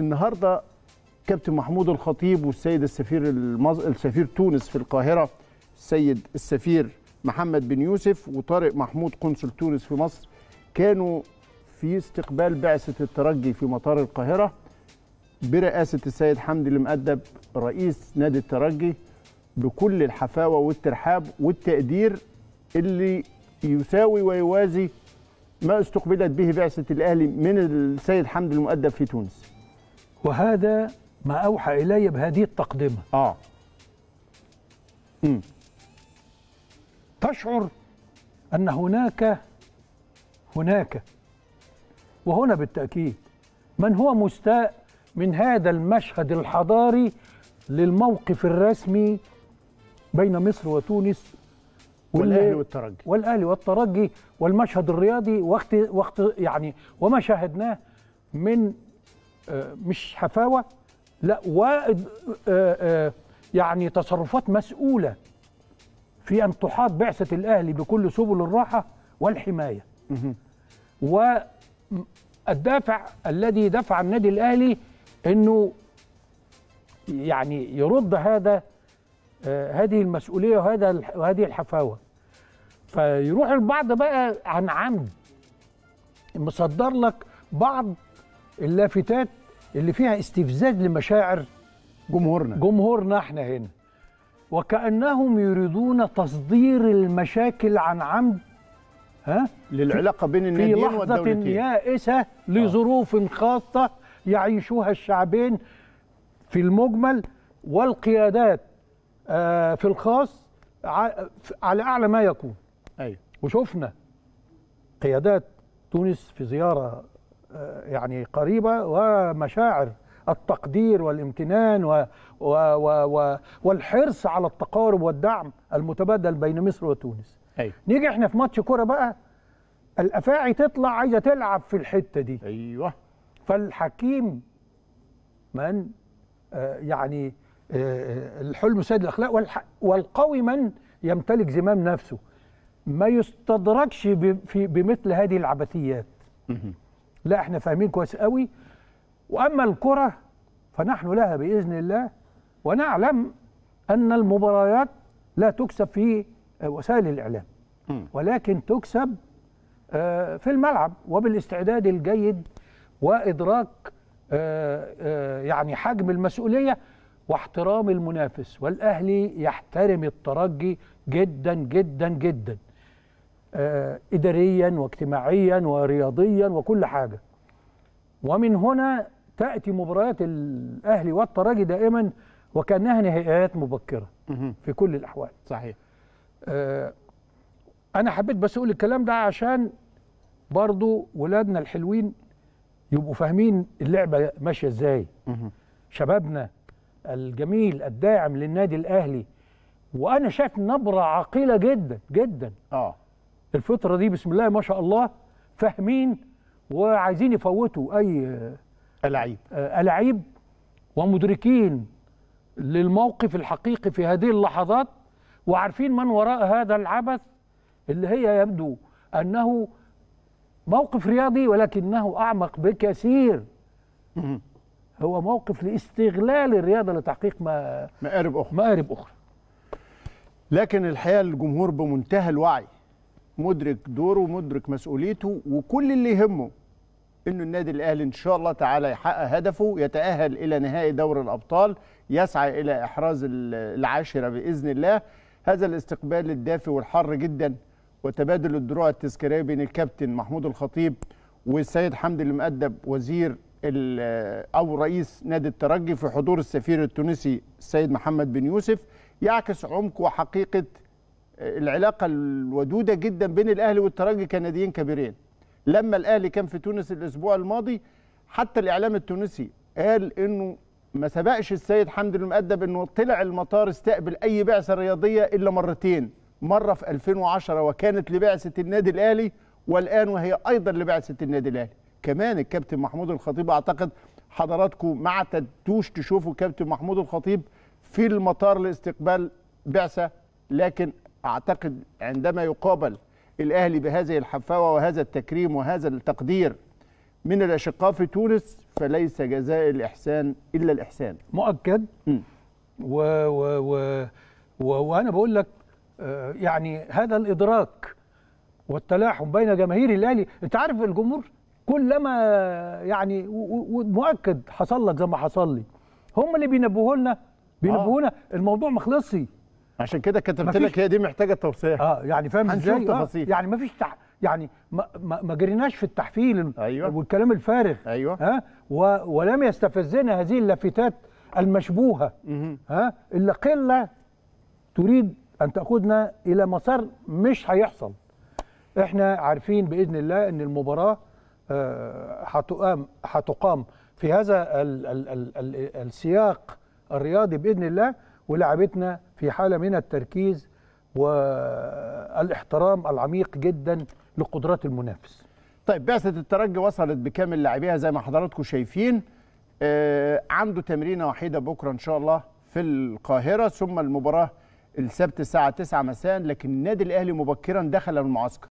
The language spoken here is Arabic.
النهارده كابتن محمود الخطيب والسيد السفير المز... السفير تونس في القاهره السيد السفير محمد بن يوسف وطارق محمود قنصل تونس في مصر كانوا في استقبال بعثه الترجي في مطار القاهره برئاسه السيد حمدي المؤدب رئيس نادي الترجي بكل الحفاوه والترحاب والتقدير اللي يساوي ويوازي ما استقبلت به بعثه الاهلي من السيد حمدي المؤدب في تونس وهذا ما أوحى إلي بهذه التقدمة آه مم. تشعر أن هناك هناك وهنا بالتأكيد من هو مستاء من هذا المشهد الحضاري للموقف الرسمي بين مصر وتونس والاهلي والترجي والاهلي والترجي والمشهد الرياضي وقت وقت يعني وما شاهدناه من آه، مش حفاوه لا و آه، آه، يعني تصرفات مسؤوله في ان تحاط بعثه الاهلي بكل سبل الراحه والحمايه والدافع الذي دفع النادي الاهلي انه يعني يرد هذا هذه المسؤوليه وهذا وهذه الحفاوه فيروح البعض بقى عن عمد مصدر لك بعض اللافتات اللي فيها استفزاز لمشاعر جمهورنا جمهورنا احنا هنا وكأنهم يريدون تصدير المشاكل عن عمد ها للعلاقة بين الناديين والدولتين في لحظة يائسة آه. لظروف خاصة يعيشوها الشعبين في المجمل والقيادات آه، في الخاص على أعلى ما يكون أيوه وشفنا قيادات تونس في زيارة يعني قريبة ومشاعر التقدير والامتنان و و و و والحرص على التقارب والدعم المتبادل بين مصر وتونس أي. نيجي احنا في ماتش كوره بقى الافاعي تطلع عايزه تلعب في الحته دي ايوه فالحكيم من آه، يعني آه، آه، الحلم سيد الاخلاق والقوي من يمتلك زمام نفسه ما يستدركش بمثل هذه العبثيات لا احنا فاهمين كويس قوي واما الكره فنحن لها باذن الله ونعلم ان المباريات لا تكسب في آه، وسائل الاعلام ولكن تكسب آه، في الملعب وبالاستعداد الجيد وادراك آه، يعني حجم المسؤوليه واحترام المنافس والاهلي يحترم الترجي جدا جدا جدا آه، إداريا واجتماعيا ورياضيا وكل حاجة ومن هنا تأتي مباريات الأهلي والترجي دائما وكأنها نهائيات مبكرة في كل الأحوال صحيح آه، أنا حبيت بس أقول الكلام ده عشان برضو ولادنا الحلوين يبقوا فاهمين اللعبة ماشية إزاي شبابنا الجميل الداعم للنادي الأهلي وأنا شايف نبرة عاقله جدا جدا آه الفتره دي بسم الله ما شاء الله فاهمين وعايزين يفوتوا اي ألعيب آه، ألعيب ومدركين للموقف الحقيقي في هذه اللحظات وعارفين من وراء هذا العبث اللي هي يبدو انه موقف رياضي ولكنه اعمق بكثير هو موقف لاستغلال الرياضه لتحقيق ما مآرب اخرى مآرب اخرى لكن الحقيقه الجمهور بمنتهى الوعي مدرك دوره ومدرك مسؤوليته وكل اللي يهمه انه النادي الاهلي ان شاء الله تعالى يحقق هدفه يتاهل الى نهائي دوري الابطال يسعى الى احراز العاشره باذن الله هذا الاستقبال الدافي والحر جدا وتبادل الدروع التذكاريه بين الكابتن محمود الخطيب والسيد حمدي المؤدب وزير او رئيس نادي الترجي في حضور السفير التونسي السيد محمد بن يوسف يعكس عمق وحقيقه العلاقه الودوده جدا بين الاهلي والترجي كناديين كبيرين لما الاهلي كان في تونس الاسبوع الماضي حتى الاعلام التونسي قال انه ما سبقش السيد حمد المؤدب انه طلع المطار استقبل اي بعثه رياضيه الا مرتين مره في 2010 وكانت لبعثه النادي الاهلي والان وهي ايضا لبعثه النادي الاهلي كمان الكابتن محمود الخطيب اعتقد حضراتكم ما اعتدتوش تشوفوا كابتن محمود الخطيب في المطار لاستقبال بعثه لكن اعتقد عندما يقابل الاهلي بهذه الحفاوه وهذا التكريم وهذا التقدير من الاشقاء في تونس فليس جزاء الاحسان الا الاحسان مؤكد و و و و وانا بقول لك آه، يعني هذا الادراك والتلاحم بين جماهير الاهلي انت عارف الجمهور كلما يعني ومؤكد حصل لك زي ما حصل لي هم اللي بينبهوا لنا بينبهونا آه. الموضوع مخلصي عشان كده كتبت لك هي دي محتاجه توصيه اه يعني فاهم ازاي آه يعني, يعني ما فيش تح... يعني ما, ما جريناش في التحفيل أيوة. والكلام الفارغ ايوه ها آه، و... ولم يستفزنا هذه اللافتات المشبوهه ها آه، الا قله تريد ان تاخذنا الى مسار مش هيحصل احنا عارفين باذن الله ان المباراه آه، هتقام آه هتقام في هذا ال... ال... ال... السياق الرياضي باذن الله ولاعبتنا في حالة من التركيز والاحترام العميق جدا لقدرات المنافس طيب بعثة الترجي وصلت بكامل لاعبيها زي ما حضراتكم شايفين آه عنده تمرينة وحيدة بكرة إن شاء الله في القاهرة ثم المباراة السبت الساعة 9 مساء لكن النادي الأهلي مبكرا دخل المعسكر